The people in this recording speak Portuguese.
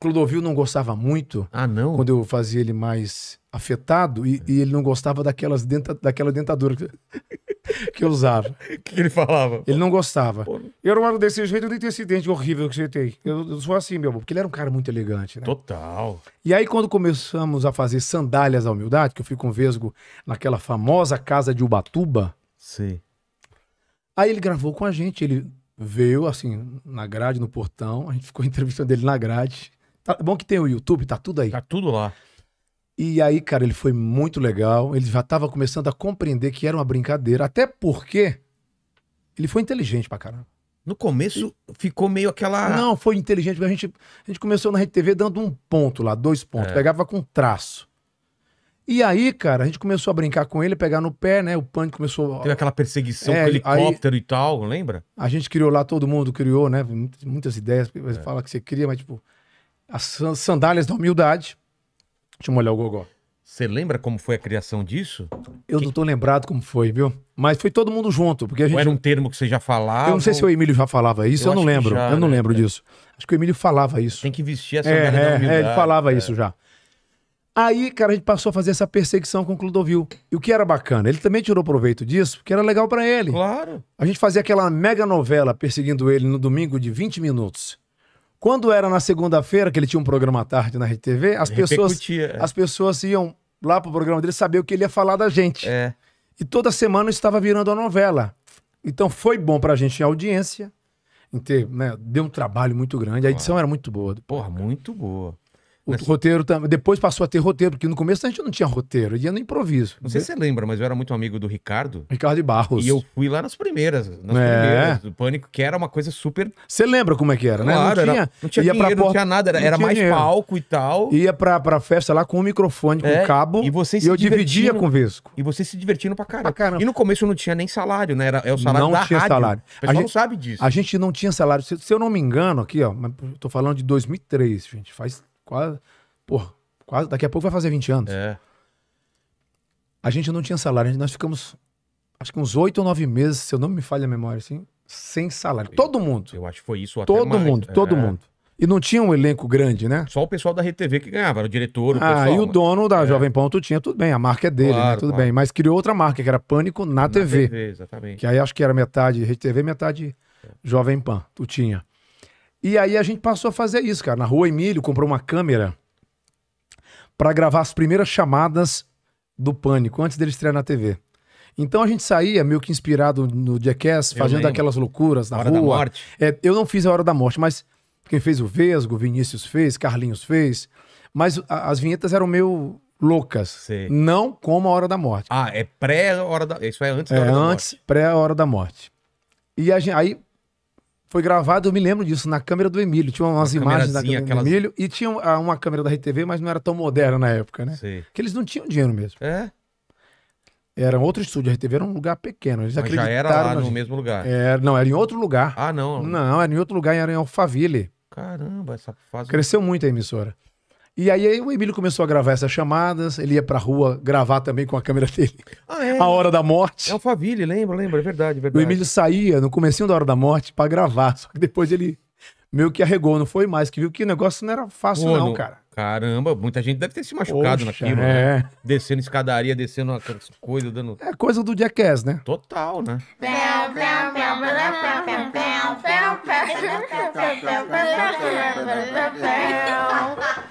Clodovil não gostava muito. Ah, não? Quando eu fazia ele mais afetado e, e ele não gostava daquelas denta, daquela dentadura que, que eu usava. O que ele falava? Ele não gostava. Pô. Eu não era desse jeito, eu nem tenho esse dente horrível que você tem. Eu, eu sou assim, meu amor, porque ele era um cara muito elegante, né? Total. E aí, quando começamos a fazer sandálias à humildade, que eu fui com Vesgo naquela famosa casa de Ubatuba. Sim. Aí ele gravou com a gente, ele veio assim na grade, no portão, a gente ficou entrevistando ele na grade. Tá é bom que tem o YouTube, tá tudo aí. Tá tudo lá. E aí, cara, ele foi muito legal. Ele já estava começando a compreender que era uma brincadeira. Até porque ele foi inteligente pra caramba. No começo e... ficou meio aquela. Não, foi inteligente, a gente, a gente começou na RTV dando um ponto lá, dois pontos. É. Pegava com traço. E aí, cara, a gente começou a brincar com ele, pegar no pé, né? O pânico começou. Teve aquela perseguição é, com helicóptero aí... e tal, lembra? A gente criou lá, todo mundo criou, né? Muitas, ideias. É. Fala que você cria, mas tipo as sandálias da humildade. Deixa eu molhar o gogó. Você lembra como foi a criação disso? Eu que... não tô lembrado como foi, viu? Mas foi todo mundo junto, porque a gente... Ou era um termo que você já falava? Eu não sei ou... se o Emílio já falava isso, eu, eu não lembro. Já, eu não né? lembro é. disso. Acho que o Emílio falava isso. Tem que vestir essa é, da humildade. É, é, ele falava é. isso já. Aí, cara, a gente passou a fazer essa perseguição com o Clodovil. E o que era bacana, ele também tirou proveito disso, porque era legal para ele. Claro. A gente fazia aquela mega novela perseguindo ele no domingo de 20 minutos. Quando era na segunda-feira, que ele tinha um programa à tarde na RTV, as pessoas, é. as pessoas iam lá pro programa dele saber o que ele ia falar da gente. É. E toda semana estava virando a novela. Então foi bom pra gente em audiência, em ter, né, deu um trabalho muito grande. A edição era muito boa. Porra, muito boa. O Nessa... roteiro também. Depois passou a ter roteiro, porque no começo a gente não tinha roteiro, ia no improviso. Não sei se você lembra, mas eu era muito amigo do Ricardo. Ricardo de Barros. E eu fui lá nas primeiras, nas é. primeiras do Pânico, que era uma coisa super. Você lembra como é que era, claro, né? Não era, tinha, não tinha ia dinheiro, não tinha nada, era, era tinha mais dinheiro. palco e tal. Ia pra, pra festa lá com o microfone, com é, cabo. E, você e eu dividia com o Vesco. E você se divertindo pra caramba. caramba. E no começo não tinha nem salário, né? Era, era é o salário não da tinha salário. O pessoal a gente, não sabe disso. A gente não tinha salário. Se, se eu não me engano, aqui, ó, tô falando de 2003, gente, faz Quase. Pô, quase. Daqui a pouco vai fazer 20 anos. É. A gente não tinha salário. nós ficamos, acho que uns 8 ou 9 meses, se eu não me falha a memória, assim, sem salário. Eu, todo mundo. Eu acho que foi isso até Todo mais. mundo, né? todo é. mundo. E não tinha um elenco grande, né? Só o pessoal da RedeTV que ganhava, era o diretor, o ah, pessoal. Ah, e o né? dono da é. Jovem Pan tu tinha, tudo bem, a marca é dele, né? claro, né? Tudo claro. bem. Mas criou outra marca, que era Pânico na, na TV. TV. exatamente. Que aí acho que era metade RedeTV, metade é. Jovem Pan, tu tinha. E aí a gente passou a fazer isso, cara. Na rua Emílio comprou uma câmera para gravar as primeiras chamadas do Pânico, antes dele estrear na TV. Então a gente saía meio que inspirado no Jackass, fazendo aquelas loucuras na Hora rua. Da morte. É, eu não fiz a Hora da Morte, mas quem fez o Vesgo, Vinícius fez, Carlinhos fez. Mas a, as vinhetas eram meio loucas. Sei. Não como a Hora da Morte. Ah, é pré-Hora da... Isso é antes da é Hora antes, da Morte. É antes, pré-Hora da Morte. E gente, aí foi gravado, eu me lembro disso, na câmera do Emílio. Tinha umas imagens da câmera aquelas... do Emílio e tinha ah, uma câmera da RTV, mas não era tão moderna na época, né? Que Porque eles não tinham dinheiro mesmo. É? Era outro estúdio, a RTV era um lugar pequeno. Eles mas já era lá no gente. mesmo lugar? É, não, era em outro lugar. Ah, não. Não, era em outro lugar, era em Alphaville. Caramba, essa fase... Cresceu muito a emissora. E aí, aí o Emílio começou a gravar essas chamadas, ele ia pra rua gravar também com a câmera dele. Ah, é. A Hora da Morte. É o Faville, lembra, lembra, é verdade, é verdade. O Emílio saía no comecinho da Hora da Morte para gravar, só que depois ele meio que arregou, não foi mais, que viu que o negócio não era fácil Pô, não, no... cara. Caramba, muita gente deve ter se machucado Poxa, naquilo, né? é. né? Descendo escadaria, descendo aquelas coisas, dando... É coisa do Jackass, né? Total, né?